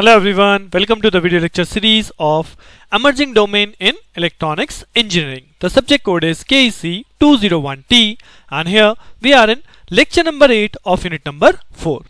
Hello everyone, welcome to the video lecture series of Emerging Domain in Electronics Engineering. The subject code is KEC 201T and here we are in lecture number 8 of unit number 4.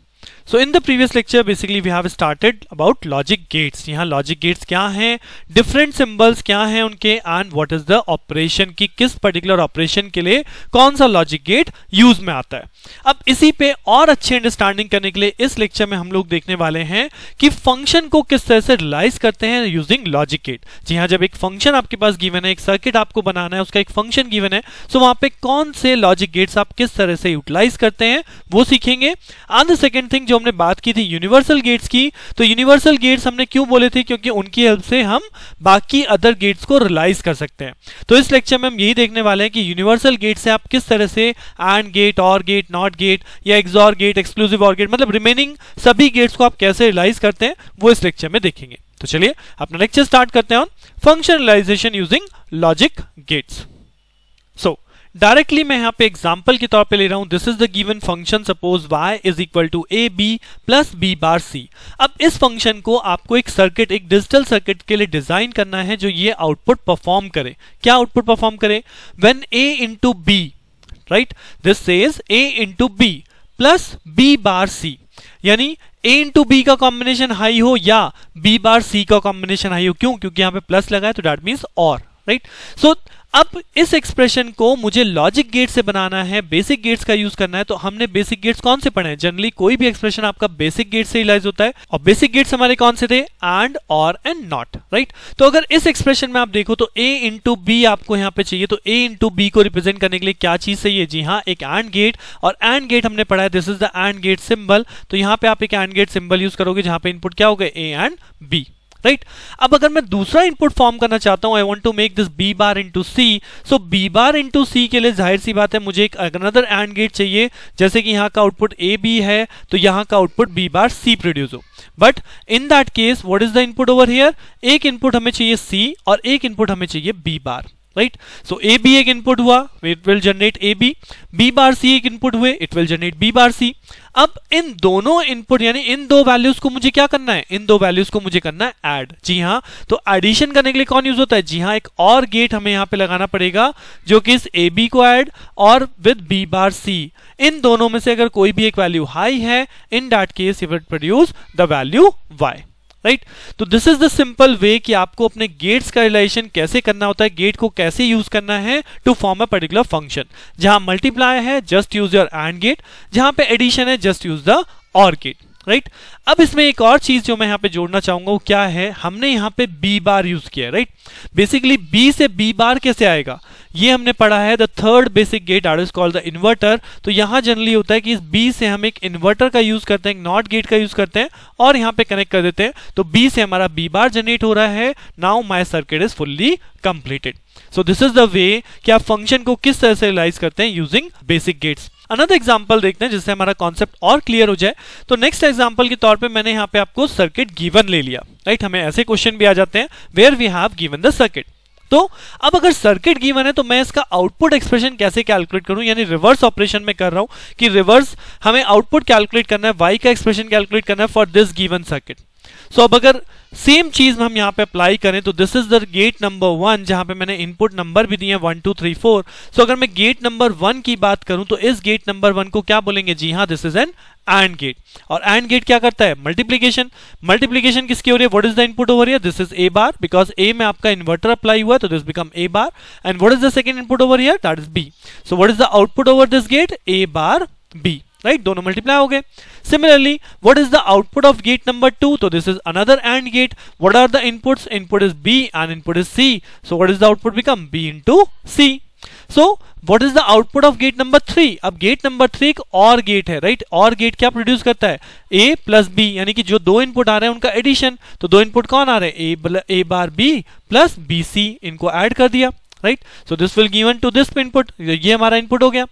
So in the previous lecture basically we have started about logic gates यहाँ logic gates क्या हैं different symbols क्या हैं उनके and what is the operation की किस particular operation के लिए कौन सा लॉजिक गेट यूज में आता है अब इसी पे और अच्छी अंडरस्टैंडिंग करने के लिए इस लेक्चर में हम लोग देखने वाले हैं कि फंक्शन को किस तरह से रिलाइज करते हैं यूजिंग लॉजिक गेट जी हाँ जब एक फंक्शन आपके पास गिवन है एक सर्किट आपको बनाना है उसका एक फंक्शन गिवन है तो वहां पे कौन से लॉजिक गेट्स आप किस तरह से यूटिलाइज करते हैं वो सीखेंगे ऑन द सेकेंड थिंग जो हमने बात की थी यूनिवर्सल गेट्स की तो यूनिवर्सल गेट्स हमने क्यों बोले थे क्योंकि उनकी हेल्प से हम बाकी अदर गेट्स को रिलाइज कर सकते हैं तो इस लेक्चर में हम यही देखने वाले हैं कि यूनिवर्सल गेट से आप किस तरह से AND gate OR gate gate NOT gate या एग्जॉर गेट एक्सक्लूसिव और गेट मतलब रिमेनिंग सभी गेट्स को आप कैसे रिलाइज करते हैं वो इस लेक्चर में देखेंगे तो चलिए अपना लेक्चर स्टार्ट करते हैं functionalization using logic gates so directly मैं यहां पे एग्जांपल के तौर पे ले रहा हूं this is the given function suppose y is equal to A B plus B bar C अब इस फंक्शन को आपको एक सर्किट एक डिजिटल सर्किट के लिए डिजाइन करना है जो ये आउटपुट परफॉर्म करे क्या आउटपुट परफॉर्म करे when a into B right this says A into B plus B bar C यानी ए इंटू बी का कॉम्बिनेशन हाई हो या बी बार सी का कॉम्बिनेशन हाई हो क्यों क्योंकि यहां पे प्लस लगा है तो that mean OR right so अब इस एक्सप्रेशन को मुझे लॉजिक गेट से बनाना है बेसिक गेट्स का यूज करना है तो हमने बेसिक गेट्स कौन से पढ़े हैं जनरली कोई भी एक्सप्रेशन आपका बेसिक गेट से रिलाइज होता है और बेसिक गेट्स हमारे कौन से थे एंड और एंड नॉट राइट तो अगर इस एक्सप्रेशन में आप देखो तो ए इंटू बी आपको यहाँ पे चाहिए तो ए इंटू बी को रिप्रेजेंट करने के लिए क्या चीज चाहिए जी हाँ एक एंड गेट और एंड गेट हमने पढ़ा है this is the AND gate symbol तो यहाँ पे आप एक एंड गेट सिंबल यूज करोगे जहां पर इनपुट क्या हो गए ए एंड बी राइट अब अगर मैं दूसरा इनपुट फॉर्म करना चाहता हूं I want to make this B bar into C so B bar into C के लिए जाहिर सी बात है मुझे एक अनदर एंड गेट चाहिए जैसे कि यहाँ का आउटपुट ए बी है तो यहाँ का output B bar C produce हो but in that case what is the input over here एक इनपुट हमें चाहिए सी और एक इनपुट हमें चाहिए B bar right so A B एक इनपुट हुआ it will generate A B B bar C एक इनपुट हुए it will generate B bar C अब इन दोनों इनपुट यानी इन दो वैल्यूज को मुझे क्या करना है इन दो वैल्यूज को मुझे करना है एड जी हाँ तो एडिशन करने के लिए कौन यूज होता है जी हाँ एक और गेट हमें यहाँ पे लगाना पड़ेगा जो कि इस ए बी को add OR with B bar C इन दोनों में से अगर कोई भी एक वैल्यू हाई है in that case it produce the value Y right right? तो this is the simple way कि आपको अपने गेट्स का रिलेशन कैसे करना होता है गेट को कैसे यूज करना है to form a particular function जहां मल्टीप्लाई है just use your AND gate जहां पे एडिशन है just use the OR gate right अब इसमें एक और चीज जो मैं यहां पे जोड़ना चाहूंगा वो क्या है हमने यहां पे बी बार यूज किया राइट बेसिकली बी से बी बार कैसे आएगा ये हमने पढ़ा है the third basic gate are is called the inverter तो यहाँ जनरली होता है कि इस बी से हम एक इन्वर्टर का यूज करते हैं नॉट गेट का यूज करते हैं और यहाँ पे कनेक्ट कर देते हैं तो बी से हमारा बी बार जनरेट हो रहा है now my circuit is fully completed so this is the way कि आप फंक्शन को किस तरह से रिलाइज करते हैं using basic gates another example देखते हैं जिससे हमारा कॉन्सेप्ट और क्लियर हो जाए तो नेक्स्ट एग्जाम्पल के तौर पे मैंने यहाँ पे आपको सर्किट गिवन ले लिया राइट right? हमें ऐसे क्वेश्चन भी आ जाते हैं where we have given the circuit तो अब अगर सर्किट गिवन है तो मैं इसका आउटपुट एक्सप्रेशन कैसे कैलकुलेट करूं यानी रिवर्स ऑपरेशन में कर रहा हूं कि रिवर्स हमें आउटपुट कैलकुलेट करना है वाई का एक्सप्रेशन कैलकुलेट करना है for this given circuit so अब अगर सेम चीज हम यहां पे अप्लाई करें तो this is the gate number one जहां पे मैंने इनपुट नंबर भी दिए one two three four so अगर मैं गेट नंबर वन की बात करूं तो इस गेट नंबर वन को क्या बोलेंगे जी हाँ this is an AND gate और एंड गेट क्या करता है मल्टीप्लीकेशन मल्टीप्लीकेशन किसकी हो रही है what is the input over this is A bar because A में आपका इन्वर्टर अप्लाई हुआ तो this become A bar and what is the second input over here that is B so what is the output over this gate A bar B right दोनों multiply हो गए similarly what is the output of gate number two तो this is another AND gate what are the input input is B and input is C so what is the output become B into C so what is the output of gate number three अब gate number three एक OR gate है right right? OR gate क्या produce करता है ए plus B यानी कि जो दो इनपुट आ रहे हैं उनका एडिशन तो दो इनपुट कौन आ रहे हैं A A bar B plus B C इनको एड कर दिया right so this will given to this input ये हमारा इनपुट हो गया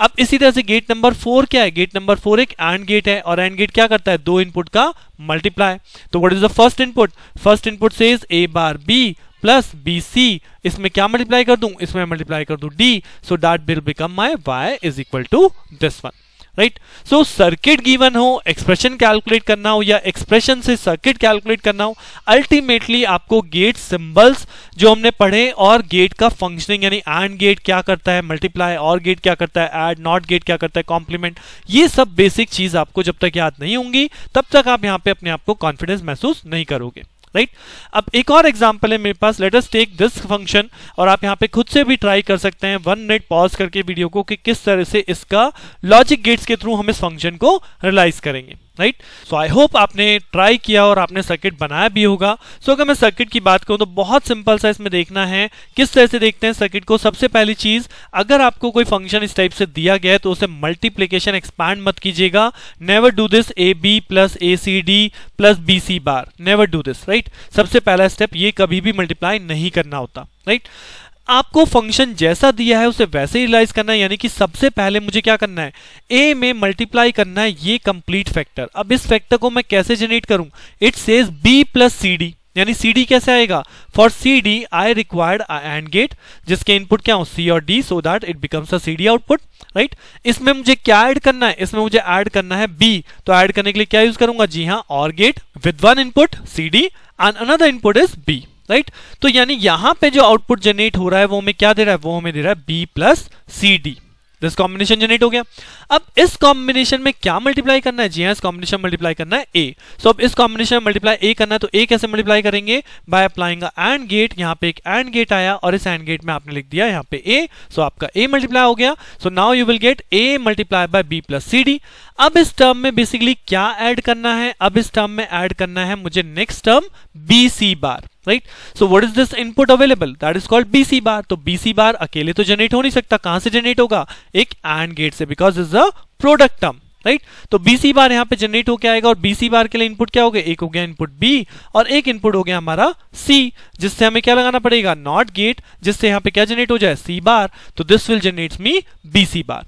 अब इसी तरह से गेट नंबर फोर क्या है गेट नंबर फोर एक एंड गेट है और एंड गेट क्या करता है दो इनपुट का मल्टीप्लाई तो what is the first input first input से is A bar B plus B C इसमें क्या मल्टीप्लाई कर दू इसमें मल्टीप्लाई कर दू D so that will become my Y is equal to this one right so circuit given हो expression calculate करना हो या एक्सप्रेशन से सर्किट कैलकुलेट करना हो अल्टीमेटली आपको गेट सिंबल्स जो हमने पढ़े और गेट का फंक्शनिंग यानी एंड गेट क्या करता है मल्टीप्लाई और गेट क्या करता है एड नॉट गेट क्या करता है कॉम्प्लीमेंट ये सब बेसिक चीज आपको जब तक याद नहीं होंगी तब तक आप यहाँ पे अपने आप को कॉन्फिडेंस महसूस नहीं करोगे राइट अब एक और एग्जाम्पल है मेरे पास लेटस टेक दिस फंक्शन और आप यहाँ पे खुद से भी ट्राई कर सकते हैं वन मिनट पॉज करके वीडियो को कि किस तरह से इसका लॉजिक गेट्स के थ्रू हम इस फंक्शन को रिलाइज करेंगे राइट सो आई होप आपने ट्राई किया और आपने सर्किट बनाया भी होगा सो so, अगर मैं सर्किट की बात करूं तो बहुत सिंपल सा इसमें देखना है किस तरह से देखते हैं सर्किट को सबसे पहली चीज अगर आपको कोई फंक्शन इस टाइप से दिया गया है तो उसे मल्टीप्लीकेशन एक्सपैंड मत कीजिएगा never do this A B plus A C D plus B C bar never do this right सबसे पहला स्टेप ये कभी भी मल्टीप्लाई नहीं करना होता राइट right? आपको फंक्शन जैसा दिया है उसे वैसे रिलाइज करना है यानी कि सबसे पहले मुझे क्या करना है ए में मल्टीप्लाई करना है ये कंप्लीट फैक्टर अब इस फैक्टर को मैं कैसे जनरेट करूं it says B plus C D यानी सी डी कैसे आएगा for C D I required AND gate जिसके इनपुट क्या हो सी और D so that it becomes a C D output right इसमें मुझे क्या ऐड करना है इसमें मुझे ऐड करना है बी तो ऐड करने के लिए क्या यूज करूंगा जी हाँ OR gate with one input C D and another input is B right तो यानी यहां पे जो आउटपुट जनरेट हो रहा है वो हमें क्या दे रहा है वो हमें दे रहा है B plus C D this combination generate हो गया अब इस कॉम्बिनेशन में क्या मल्टीप्लाई करना है जी हाँ इस कॉम्बिनेशन मल्टीप्लाई करना है ए सो so, अब इस कॉम्बिनेशन में मल्टीप्लाई ए करना है तो ए कैसे मल्टीप्लाई करेंगे बाय अप्लाइंग एंड गेट यहाँ पे एक एंड गेट आया और इस एंड गेट में आपने लिख दिया यहाँ पे ए सो so आपका ए मल्टीप्लाई हो गया so now you will get A multiply by B plus C D अब इस टर्म में बेसिकली क्या एड करना है अब इस टर्म में एड करना है मुझे next term B C bar right so what is this input available that is called B C bar तो बीसी बार अकेले तो जनरेट हो नहीं सकता कहां से जनरेट होगा एक एंड गेट से because is a product term right तो बीसी बार यहां पे जनरेट होकर आएगा और बीसी बार के लिए इनपुट क्या हो गया एक हो गया इनपुट बी और एक इनपुट हो गया हमारा सी जिससे हमें क्या लगाना पड़ेगा नॉट गेट जिससे यहां पे क्या जनरेट हो जाए सी बार तो this will generate me B C bar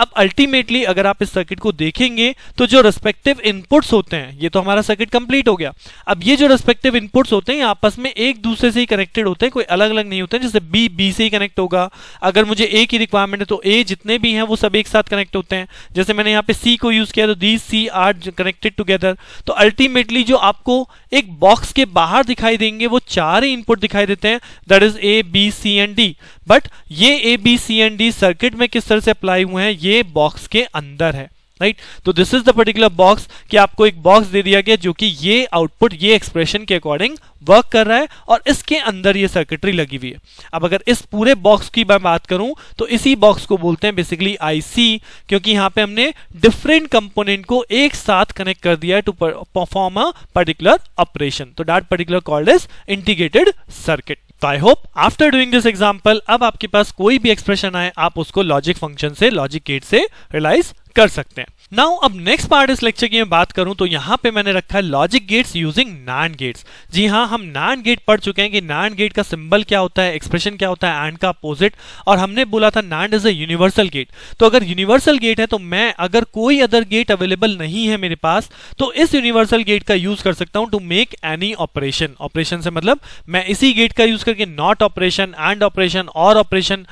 अब अल्टीमेटली अगर आप इस सर्किट को देखेंगे तो जो रेस्पेक्टिव इनपुट्स होते हैं ये तो हमारा सर्किट कंप्लीट हो गया अब ये जो रेस्पेक्टिव इनपुट्स होते हैं आपस में एक दूसरे से ही कनेक्टेड होते हैं कोई अलग अलग नहीं होते हैं जैसे बी बी से ही कनेक्ट होगा अगर मुझे ए की रिक्वायरमेंट है तो ए जितने भी हैं वो सब एक साथ कनेक्ट होते हैं जैसे मैंने यहाँ पे सी को यूज किया तो D C are connected together तो अल्टीमेटली जो आपको एक बॉक्स के बाहर दिखाई देंगे वो चार ही इनपुट दिखाई देते हैं that is A B C and D but ये A B C and D circuit में किस तरह से अप्लाई हुए हैं ये बॉक्स के अंदर है राइट right? तो this is the particular box कि आपको एक बॉक्स दे दिया गया जो कि ये आउटपुट ये एक्सप्रेशन के अकॉर्डिंग वर्क कर रहा है और इसके अंदर ये सर्किटरी लगी हुई है अब अगर इस पूरे बॉक्स की मैं बात करूं तो इसी बॉक्स को बोलते हैं बेसिकली आईसी क्योंकि यहां पे हमने डिफरेंट कंपोनेंट को एक साथ कनेक्ट कर दिया है to perform a particular operation तो that particular called is integrated circuit तो I hope after doing this example अब आपके पास कोई भी एक्सप्रेशन आए आप उसको लॉजिक फंक्शन से लॉजिक गेट से रिलाइज कर सकते हैं नाउ अब नेक्स्ट पार्ट इस लेक्चर की मैं बात करूं तो यहां पे मैंने रखा है logic gates using NAND gates जी हां हम नैंड गेट पढ़ चुके हैं कि नैंड गेट का सिंबल क्या होता है एक्सप्रेशन क्या होता है एंड का अपोजिट और हमने बोला था NAND is a universal gate तो अगर यूनिवर्सल गेट है तो मैं अगर कोई अदर गेट अवेलेबल नहीं है मेरे पास तो इस यूनिवर्सल गेट का यूज कर सकता हूं to make any operation operation से मतलब मैं इसी गेट का यूज करके NOT operation AND operation or operation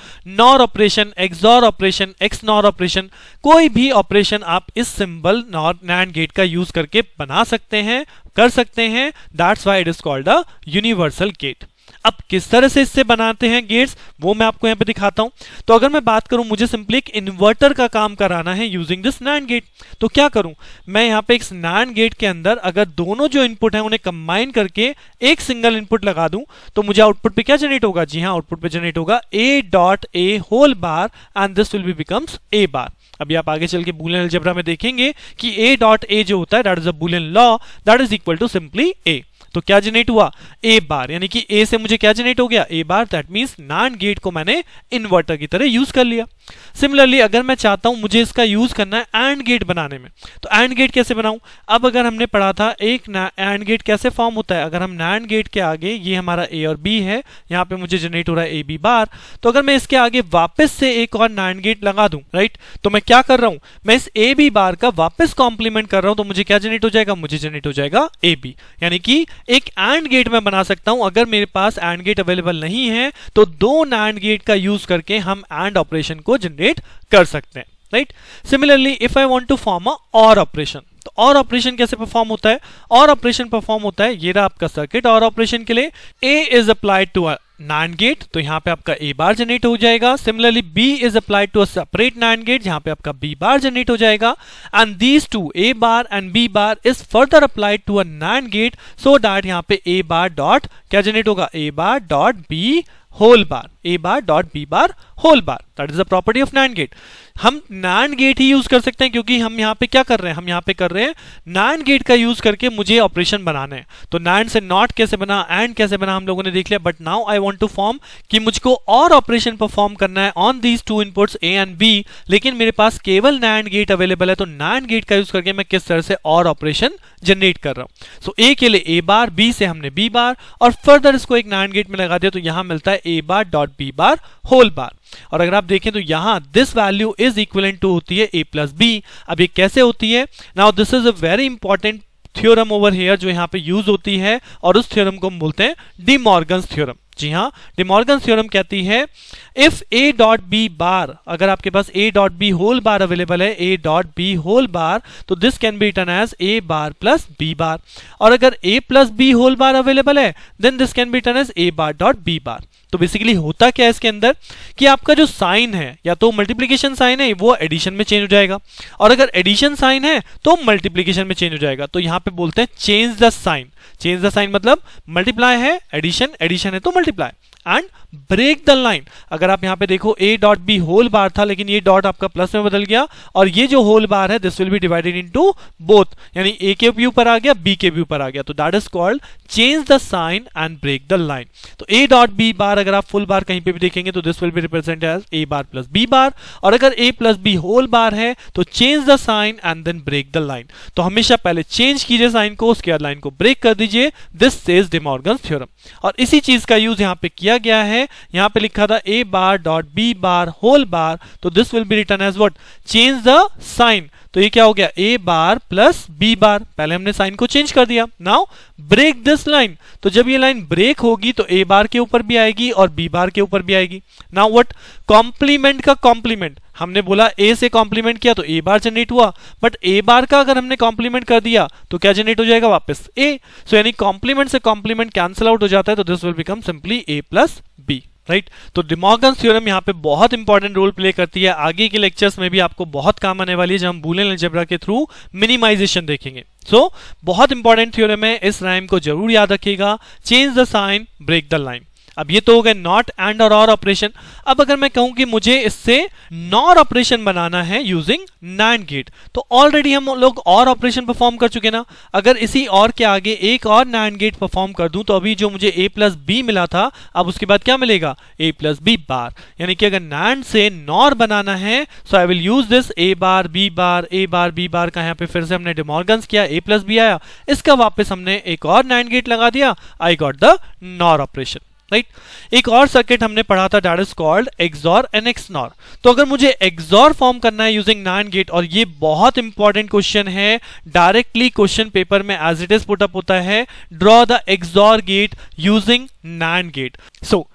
NOR operation XOR operation XNOR operation कोई भी यही ऑपरेशन आप इस सिंबल नॉर्थ नैंड गेट का यूज करके बना सकते हैं कर सकते हैं that's why it is called a universal gate अब किस तरह से इससे बनाते हैं गेट्स वो मैं आपको यहां पे दिखाता हूं तो अगर मैं बात करूं मुझे सिंपली एक इन्वर्टर का काम कराना है यूजिंग दिस नैंड गेट तो क्या करूं मैं यहां पे एक नैंड गेट के अंदर अगर दोनों जो इनपुट है उन्हें कंबाइन करके एक सिंगल इनपुट लगा दूं तो मुझे आउटपुट पे क्या जनरेट होगा जी हाँ आउटपुट पे जनरेट होगा A dot A whole bar and this will be becomes A bar अभी आप आगे चल के बुलियन अलजेब्रा में देखेंगे कि ए डॉट ए जो होता है that is a Boolean law that is equal to simply A तो क्या जनरेट हुआ ए बार यानी कि ए से मुझे क्या जनरेट हो गया A bar that means NAND gate को मैंने इन्वर्टर की तरह यूज कर लिया सिमिलरली अगर मैं चाहता हूं मुझे इसका यूज करना है एंड गेट बनाने में तो एंड गेट कैसे बनाऊं अब अगर हमने पढ़ा था एक एंड गेट कैसे फॉर्म होता है अगर हम नैंड गेट के आगे ये हमारा ए और बी है यहाँ पे मुझे जनरेट हो रहा है ए बी बार तो अगर मैं इसके आगे वापस से एक और नैंड गेट लगा दूं राइट तो मैं क्या कर रहा हूं मैं इस ए बी बार का वापस कॉम्प्लीमेंट कर रहा हूं तो मुझे क्या जनरेट हो जाएगा मुझे जनरेट हो जाएगा ए बी यानी कि एक एंड गेट मैं बना सकता हूं अगर मेरे पास एंड गेट अवेलेबल नहीं है तो दो नैंड गेट का यूज करके हम एंड ऑपरेशन को जनरेट कर सकते हैं right similarly if I want to form a or operation तो और ऑपरेशन कैसे परफॉर्म होता है और ऑपरेशन परफॉर्म होता है ये रहा आपका सर्किट और ऑपरेशन के लिए A is applied to NAND gate तो यहाँ पे आपका ए बार जनरेट हो जाएगा similarly B is applied to operate NAND gate जहाँ पे आपका बी बार जनरेट हो जाएगा and these two A bar and B bar is further applied to NAND gate so that यहाँ पे ए बार डॉट क्या जनरेट होगा A bar dot B whole bar A bar dot B bar whole bar that is the property of NAND gate हम NAND gate ही use कर सकते हैं क्योंकि हम यहाँ पे क्या कर रहे हैं हम यहाँ पे कर रहे हैं नैंड गेट का यूज करके मुझे ऑपरेशन बनाना है तो नैंड से नॉट कैसे बना एंड कैसे बना हम लोगों ने देख लिया but now I want to form कि मुझको और ऑपरेशन परफॉर्म करना है on these two inputs A and B लेकिन मेरे पास केवल नैंड गेट अवेलेबल है तो नैंड गेट का यूज करके मैं किस तरह से और ऑपरेशन जनरेट कर रहा हूँ सो ए के लिए ए बार बी से हमने बी बार और फर्दर इसको एक नैंड गेट में लगा दिया तो यहाँ मिलता है A bar dot B bar whole bar और अगर आप देखें तो यहां this value is equivalent to होती है ए प्लस बी अब ये कैसे होती है now this is a very important theorem over here जो यहाँ पे यूज होती है और उस थ्योरम को हम बोलते हैं डी मॉर्गन थ्योरम जी हाँ डिमॉर्गन थ्योरम कहती है if A dot B bar अगर आपके पास A dot B whole bar available है A dot B whole bar तो this can be written as A bar plus B bar और अगर A plus B whole bar available है then this can be written as A bar dot B bar तो basically होता क्या है इसके अंदर कि आपका जो साइन है या तो मल्टीप्लीकेशन साइन है वो एडिशन में चेंज हो जाएगा और अगर एडिशन साइन है तो मल्टीप्लीकेशन में चेंज हो जाएगा तो यहाँ पे बोलते हैं change the sign change the sign मतलब मल्टीप्लाई है एडिशन एडिशन है तो multiply and break the line अगर आप यहां पे देखो A dot B whole bar था लेकिन ये डॉट आपका प्लस में बदल गया और ये जो होल बार है this will be divided into both यानी ए के व्यू पर आ गया बी के व्यू ऊपर आ गया तो that is called change the sign and break the line तो ए डॉट बी बार अगर आप फुल बार कहीं पे भी देखेंगे तो this will be represent as A bar plus B bar और अगर A plus B whole bar है तो change the sign and then break the line तो हमेशा पहले चेंज कीजिए साइन को उसके बाद लाइन को ब्रेक कर दीजिए दिस इज डिमॉर्गन थ्योरम और इसी चीज का यूज यहां पे किया गया है है यहां पे लिखा था A bar dot B bar whole bar तो this will be written as what change the sign तो ये क्या हो गया ए बार प्लस बी बार पहले हमने साइन को चेंज कर दिया नाउ ब्रेक दिस लाइन तो जब ये लाइन ब्रेक होगी तो ए बार के ऊपर भी आएगी और बी बार के ऊपर भी आएगी नाउ वट कॉम्प्लीमेंट का कॉम्प्लीमेंट हमने बोला ए से कॉम्प्लीमेंट किया तो ए बार जनरेट हुआ बट ए बार का अगर हमने कॉम्प्लीमेंट कर दिया तो क्या जनरेट हो जाएगा वापस ए सो यानी कॉम्प्लीमेंट से कॉम्प्लीमेंट कैंसिल आउट हो जाता है तो this will become simply A plus B right तो डिमोगन थ्योरम यहाँ पे बहुत इंपॉर्टेंट रोल प्ले करती है आगे के लेक्चर्स में भी आपको बहुत काम आने वाली है जब हम बूलियन अलजेब्रा के थ्रू मिनिमाइजेशन देखेंगे सो so, बहुत इंपॉर्टेंट थ्योरम है इस राइम को जरूर याद रखिएगा change the sign break the line अब ये तो हो गए नॉट एंड और और ऑपरेशन अब अगर मैं कहूं कि मुझे इससे नॉर ऑपरेशन बनाना है यूजिंग नैंड गेट तो ऑलरेडी हम लोग और ऑपरेशन परफॉर्म कर चुके ना अगर इसी और के आगे एक और नैंड गेट परफॉर्म कर दूं तो अभी जो मुझे ए प्लस बी मिला था अब उसके बाद क्या मिलेगा ए प्लस बी बार यानी कि अगर नैंड से नॉर बनाना है so I will use this A bar B bar A bar B bar का यहाँ पे फिर से हमने डिमोर्गन किया ए प्लस बी आया इसका वापस हमने एक और नैंड गेट लगा दिया I got the NOR operation right एक और सर्किट हमने पढ़ा था that is called XOR and XNOR तो अगर मुझे एक्सॉर फॉर्म करना है यूजिंग नाइन गेट और ये बहुत इंपॉर्टेंट क्वेश्चन है डायरेक्टली क्वेश्चन पेपर में एज इट इज पुटअप होता है draw the XOR gate using NAND gate so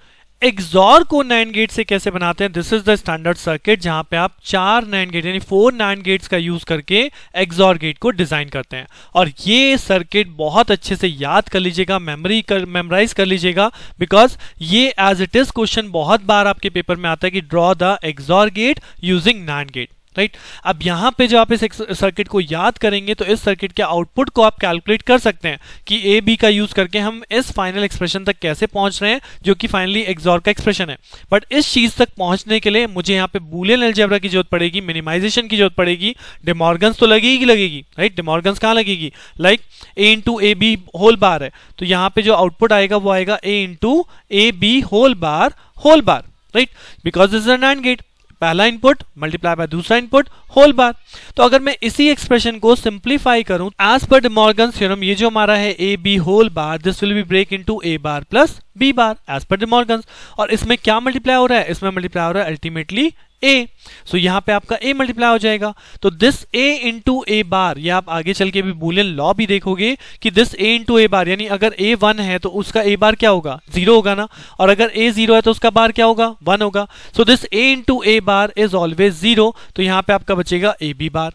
XOR को नाइन गेट से कैसे बनाते हैं this is the standard circuit जहां पे आप चार नाइन गेट यानी फोर नाइन गेट्स का यूज करके एक्सॉर गेट को डिजाइन करते हैं और ये सर्किट बहुत अच्छे से याद कर लीजिएगा मेमोरी कर मेमोराइज कर लीजिएगा बिकॉज ये एज इट इज क्वेश्चन बहुत बार आपके पेपर में आता है कि draw the XOR gate using NAND gate right right? अब यहाँ पे जो आप इस सर्किट को याद करेंगे तो इस सर्किट के आउटपुट को आप कैलकुलेट कर सकते हैं कि ए बी का यूज करके हम इस फाइनल एक्सप्रेशन तक कैसे पहुंच रहे हैं जो कि फाइनली एक्सॉर का एक्सप्रेशन है बट इस चीज तक पहुंचने के लिए मुझे यहाँ पे बुलियन एल्जेब्रा की जरूरत पड़ेगी मिनिमाइजेशन की जरूरत पड़ेगी डिमॉर्गन्स तो लगेगी लगेगी राइट डिमोर्गन्स कहाँ लगेगी like A into A B whole bar है तो यहाँ पे जो आउटपुट आएगा वो आएगा A into A B whole bar whole bar right because this is a NAND gate पहला इनपुट मल्टीप्लाई बाय दूसरा इनपुट होल बार तो अगर मैं इसी एक्सप्रेशन को सिंप्लीफाई करूं एज पर डिमोर्गन थ्योरम ये जो हमारा है A B whole bar this will be break into A bar plus B bar as per De Morgan और इसमें क्या मल्टीप्लाई हो रहा है इसमें मल्टीप्लाई हो रहा है अल्टीमेटली ए सो यहाँ पे आपका ए मल्टीप्लाई हो जाएगा तो दिस ए इंटू ए बार या आप आगे चल के भी बोलियन लॉ भी देखोगे कि दिस ए इंटू ए बार यानी अगर ए वन है तो उसका ए बार क्या होगा जीरो होगा ना और अगर ए जीरो है तो उसका बार क्या होगा वन होगा so this A into A bar is always zero तो यहाँ पे आपका बचेगा ए बी बार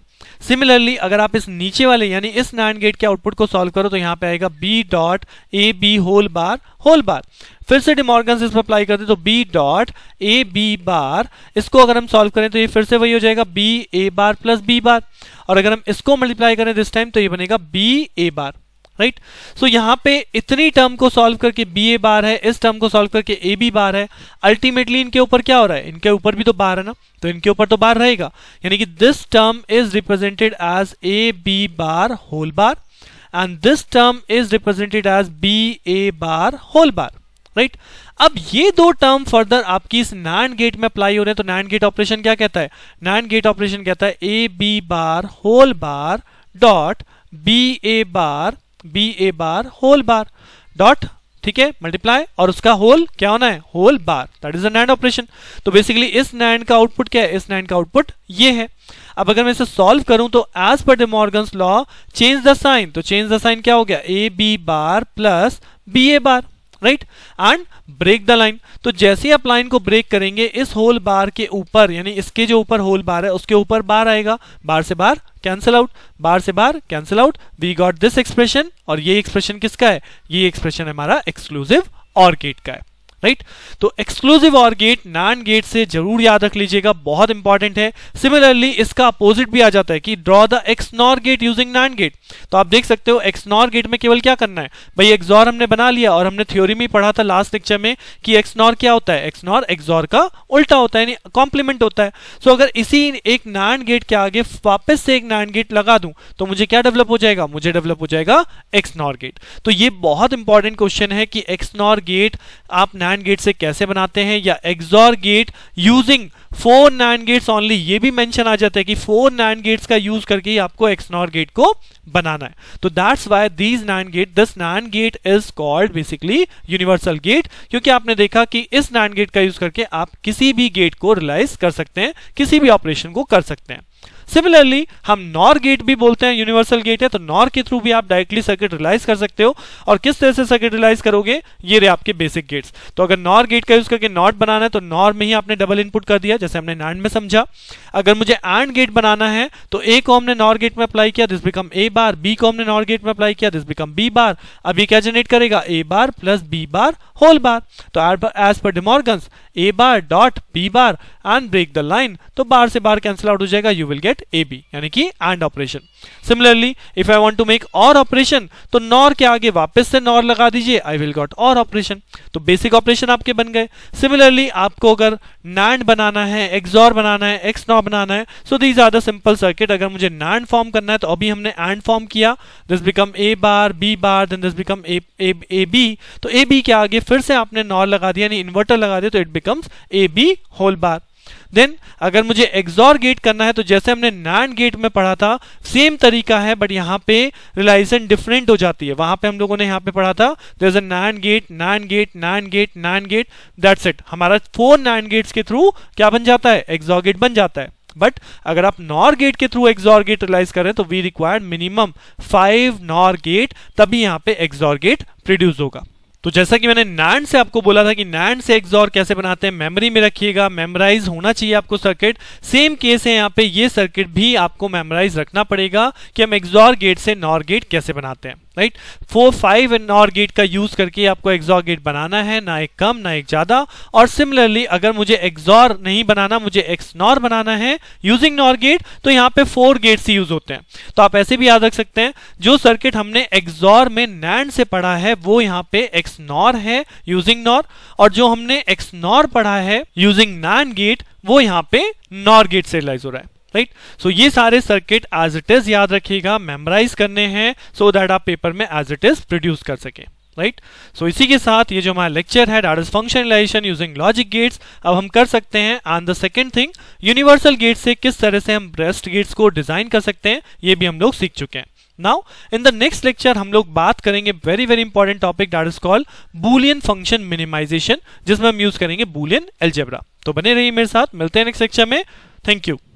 सिमिलरली अगर आप इस नीचे वाले यानी इस नाइन गेट के आउटपुट को सॉल्व करो तो यहाँ पे आएगा B dot A B whole bar whole bar फिर से डिमॉर्गन इस पर अप्लाई करते तो B dot A B bar इसको अगर हम सॉल्व करें तो ये फिर से वही हो जाएगा B A bar plus B bar और अगर हम इसको मल्टीप्लाई करें दिस टाइम तो ये बनेगा B A bar right so so, यहाँ पे इतनी टर्म को सॉल्व करके बी ए बार है इस टर्म को सॉल्व करके ए बी बार है अल्टीमेटली इनके ऊपर क्या हो रहा है इनके ऊपर भी तो बार है ना तो इनके ऊपर तो बार रहेगा यानी कि this term is represented as A B bar whole bar and this term is represented as B A bar whole bar right अब ये दो टर्म फर्दर आपकी इस नैंड गेट में अप्लाई हो रहे हैं तो नैंड गेट ऑपरेशन क्या कहता है नैंड गेट ऑपरेशन कहता है A B bar whole bar dot B A bar B A bar whole bar dot ठीक है मल्टीप्लाई और उसका होल क्या होना है whole bar that is a operation तो बेसिकली इस नैंड का आउटपुट क्या है इस नैंड का आउटपुट ये है अब अगर मैं इसे सॉल्व करूं तो as per De Morgan's law change the sign तो चेंज द साइन क्या हो गया A B bar plus B A bar right and break the line तो जैसे आप लाइन को ब्रेक करेंगे इस होल बार के ऊपर यानी इसके जो ऊपर होल बार है उसके ऊपर बार आएगा बार से बार कैंसिल आउट बार से bar cancel out we got this expression और ये एक्सप्रेशन किसका है ये एक्सप्रेशन हमारा एक्सक्लूसिव और गेट का है राइट right? तो एक्सक्लूसिव और गेट नान गेट से जरूर याद रख लीजिएगा बहुत इंपॉर्टेंट है सिमिलरली इसका अपोजिट भी आ जाता है कि draw the XNOR gate using NAND gate तो आप देख सकते हो एक्सनॉर गेट में केवल क्या करना है भाई एक्सॉर हमने बना लिया और हमने थ्योरी में पढ़ा था लास्ट लेक्चर में कि एक्सनॉर क्या होता है एक्सनॉर एक्सॉर का उल्टा होता है कॉम्प्लीमेंट होता है सो अगर इसी एक नान गेट के आगे वापस से एक नान गेट लगा दूं तो मुझे क्या डेवलप हो जाएगा मुझे डेवलप हो जाएगा एक्सनॉर गेट तो ये बहुत इंपॉर्टेंट क्वेश्चन है कि एक्सनॉर गेट आप नान गेट से कैसे बनाते हैं या XOR gate using four NAND gates only ये भी मेंशन आ जाता है कि फोर नाइन गेट्स का यूज करके आपको एक्सनॉर गेट को बनाना है तो that's why these NAND gate this NAND gate is called basically universal gate क्योंकि आपने देखा कि इस नाइन गेट का यूज करके आप किसी भी गेट को रिलाइज कर सकते हैं किसी भी ऑपरेशन को कर सकते हैं सिमिलरली हम नॉर गेट भी बोलते हैं यूनिवर्सल गेट है तो नॉर के थ्रू भी आप डायरेक्टली सर्किट रिलाइज कर सकते हो और किस तरह से सर्किट रिलाइज करोगे ये रहे आपके बेसिक गेट्स तो अगर नॉर गेट का यूज करके नॉट बनाना है तो नॉर में ही आपने डबल इनपुट कर दिया जैसे हमने नैंड में समझा अगर मुझे एंड गेट बनाना है तो ए को हमने नॉर गेट में अप्लाई किया this become A bar B को हमने नॉर गेट में अप्लाई किया दिस बिकम बी बार अभी क्या जनरेट करेगा A bar plus B bar whole bar तो as per De Morgan A bar dot B bar and break the line तो bar से बार कैंसिल आउट हो जाएगा you will get at A B यानी कि AND operation similarly if I want to make or operation तो NOR के आगे वापस से नॉर लगा दीजिए I will got or operation तो बेसिक ऑपरेशन आपके बन गए सिमिलरली आपको अगर नैंड बनाना है एक्सॉर बनाना है एक्स नॉ बनाना है so these are the simple circuit अगर मुझे नैंड फॉर्म करना है तो अभी हमने एंड फॉर्म किया this become A bar B bar then this become A B तो ए बी के आगे फिर से आपने नॉर लगा दिया यानी इन्वर्टर लगा दिया तो it becomes A B whole bar then अगर मुझे एग्जॉर गेट करना है तो जैसे हमने नैंड गेट में पढ़ा था सेम तरीका है बट यहाँ पे रिलाइजेशन डिफरेंट हो जाती है वहां पे हम लोगों ने यहाँ पे पढ़ा था there is a NAND gate NAND gate NAND gate NAND gate that's it हमारा फोर नैंड गेट्स के थ्रू क्या बन जाता है एग्जॉर गेट बन जाता है बट अगर आप नॉर गेट के थ्रू एक्सॉर गेट रिलाइज करें तो we required minimum five NOR gate तभी यहाँ पे एक्सॉर गेट प्रोड्यूस होगा तो जैसा कि मैंने नैंड से आपको बोला था कि नैंड से एक्सॉर कैसे बनाते हैं मेमोरी में रखिएगा मेमोराइज होना चाहिए आपको सर्किट सेम केस है यहाँ पे ये सर्किट भी आपको मेमोराइज रखना पड़ेगा कि हम एक्सॉर गेट से नॉर गेट कैसे बनाते हैं right four five and NOR gate का यूज करके आपको एग्जॉर गेट बनाना है ना एक कम ना एक ज्यादा और सिमिलरली अगर मुझे एग्जॉर नहीं बनाना मुझे एक्स नॉर बनाना है यूजिंग नॉर गेट तो यहाँ पे फोर गेट्स यूज होते हैं तो आप ऐसे भी याद रख सकते हैं जो सर्किट हमने एग्जॉर में नैंड से पढ़ा है वो यहाँ पे एक्स नॉर है यूजिंग नॉर और जो हमने एक्स नॉर पढ़ा है यूजिंग नैंड गेट वो यहाँ पे नॉर गेट से रिलाइज हो रहा है राइट right? सो so, ये सारे सर्किट एज इट इज याद रखिएगा मेमोराइज करने हैं सो so दैट आप पेपर में एज इट इज प्रोड्यूस कर सके राइट सो इसी के साथ ये जो हमारा लेक्चर है that functionalisation using logic gates अब हम कर सकते हैं on the second thing universal gate से किस तरह से हम ब्रेस्ट गेट्स को डिजाइन कर सकते हैं ये भी हम लोग सीख चुके हैं now in the next lecture हम लोग बात करेंगे very very important topic that is call Boolean function minimisation जिसमें हम यूज करेंगे बुलियन एल्जेब्रा तो बने रहिए मेरे साथ मिलते हैं नेक्स्ट लेक्चर में थैंक यू